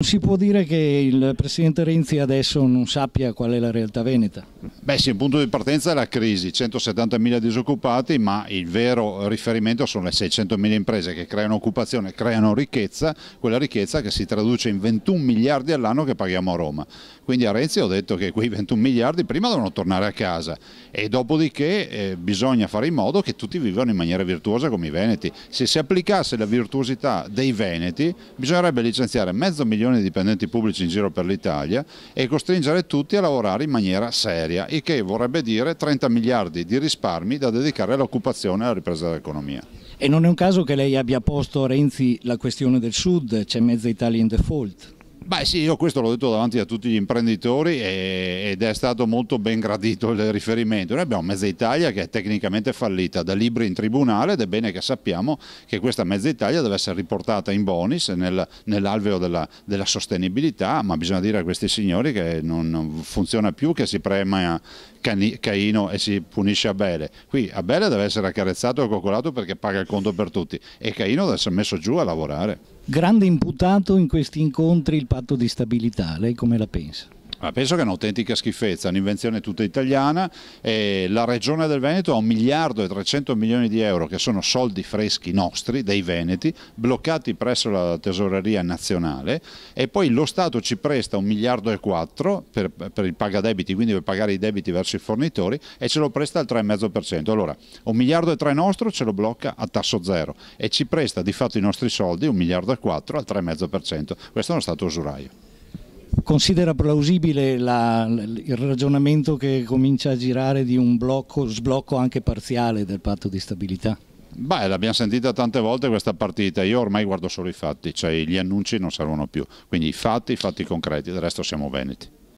Non Si può dire che il presidente Renzi adesso non sappia qual è la realtà veneta? Beh sì, il punto di partenza è la crisi, 170.000 disoccupati, ma il vero riferimento sono le 600.000 imprese che creano occupazione, creano ricchezza, quella ricchezza che si traduce in 21 miliardi all'anno che paghiamo a Roma. Quindi a Renzi ho detto che quei 21 miliardi prima devono tornare a casa e dopodiché eh, bisogna fare in modo che tutti vivano in maniera virtuosa come i Veneti. Se si applicasse la virtuosità dei Veneti bisognerebbe licenziare mezzo milione di dipendenti pubblici in giro per l'Italia e costringere tutti a lavorare in maniera seria seria, il che vorrebbe dire 30 miliardi di risparmi da dedicare all'occupazione e alla ripresa dell'economia. E non è un caso che lei abbia posto, Renzi, la questione del Sud, c'è mezza Italia in default. Beh sì, io questo l'ho detto davanti a tutti gli imprenditori e, ed è stato molto ben gradito il riferimento. Noi abbiamo Mezza Italia che è tecnicamente fallita da libri in tribunale ed è bene che sappiamo che questa Mezza Italia deve essere riportata in bonus nel, nell'alveo della, della, sostenibilità, ma bisogna dire a questi signori che non, non funziona più che si prema Cani, Caino e si punisce Abele. Qui Abele deve essere accarezzato e coccolato perché paga il conto per tutti e Caino deve essere messo giù a lavorare. Grande imputato in questi incontri il patto di stabilità, lei come la pensa? Ma ah, penso che è un'autentica schifezza, un'invenzione tutta italiana. la Regione del Veneto ha un miliardo e 300 milioni di euro, che sono soldi freschi nostri, dei Veneti, bloccati presso la tesoreria nazionale e poi lo Stato ci presta un miliardo e 4 per, per il pagadebiti, quindi per pagare i debiti verso i fornitori e ce lo presta al 3,5%. Allora, un miliardo e 3 nostro ce lo blocca a tasso zero e ci presta di fatto i nostri soldi, un miliardo e 4 al 3,5%. Questo è uno Stato usuraio considera plausibile la, il ragionamento che comincia a girare di un blocco, sblocco anche parziale del patto di stabilità? Beh, l'abbiamo sentita tante volte questa partita, io ormai guardo solo i fatti, cioè gli annunci non servono più, quindi i fatti, i fatti concreti, del resto siamo veneti.